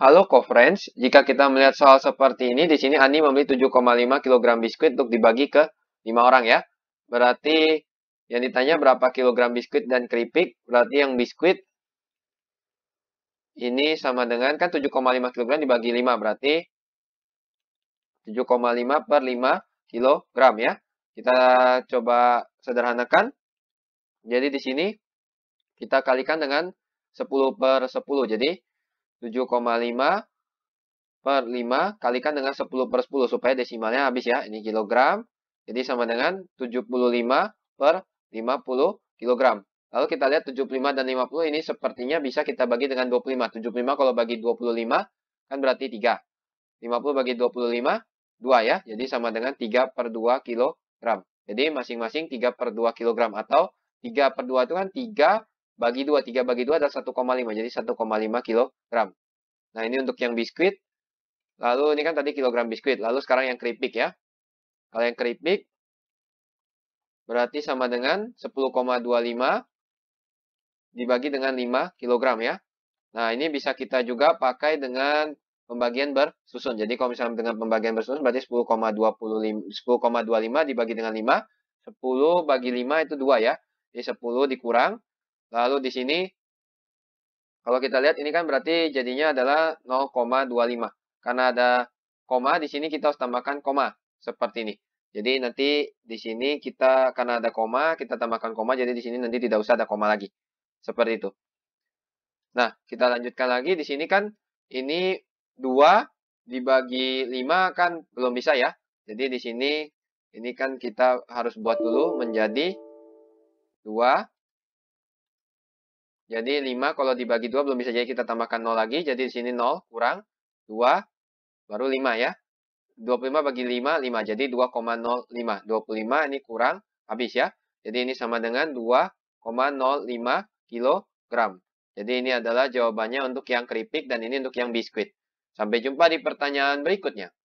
Halo co-friends, jika kita melihat soal seperti ini, di sini Andi membeli 7,5 kg biskuit untuk dibagi ke 5 orang ya. Berarti yang ditanya berapa kilogram biskuit dan keripik, berarti yang biskuit ini sama dengan kan 7,5 kg dibagi 5, berarti 7,5 per 5 kilogram ya. Kita coba sederhanakan. Jadi di sini kita kalikan dengan 10 per 10. Jadi 7,5 per 5 kalikan dengan 10 per 10 supaya desimalnya habis ya. Ini kilogram. Jadi sama dengan 75 per 50 kilogram. Lalu kita lihat 75 dan 50 ini sepertinya bisa kita bagi dengan 25. 75 kalau bagi 25 kan berarti 3. 50 bagi 25, 2 ya. Jadi sama dengan 3 per 2 kilogram. Jadi masing-masing 3 per 2 kilogram atau 3 per 2 itu kan 3 bagi 2. 3 bagi 2 adalah 1,5. Jadi 1,5 kg. Nah, ini untuk yang biskuit. Lalu ini kan tadi kilogram biskuit. Lalu sekarang yang keripik ya. Kalau yang keripik berarti sama dengan 10,25 dibagi dengan 5 kg ya. Nah, ini bisa kita juga pakai dengan pembagian bersusun. Jadi kalau misalnya dengan pembagian bersusun berarti 10,25 10 dibagi dengan 5. 10 bagi 5 itu 2 ya. Jadi 10 dikurang Lalu di sini, kalau kita lihat ini kan berarti jadinya adalah 0,25. Karena ada koma, di sini kita harus tambahkan koma. Seperti ini. Jadi nanti di sini kita, karena ada koma, kita tambahkan koma. Jadi di sini nanti tidak usah ada koma lagi. Seperti itu. Nah, kita lanjutkan lagi. Di sini kan ini 2 dibagi 5 kan belum bisa ya. Jadi di sini ini kan kita harus buat dulu menjadi 2 jadi 5 kalau dibagi 2 belum bisa jadi kita tambahkan 0 lagi. Jadi di sini 0 kurang 2 baru 5 ya. 25 bagi 5, 5. Jadi 2,05. 25 ini kurang habis ya. Jadi ini sama dengan 2,05 kg. Jadi ini adalah jawabannya untuk yang keripik dan ini untuk yang biskuit. Sampai jumpa di pertanyaan berikutnya.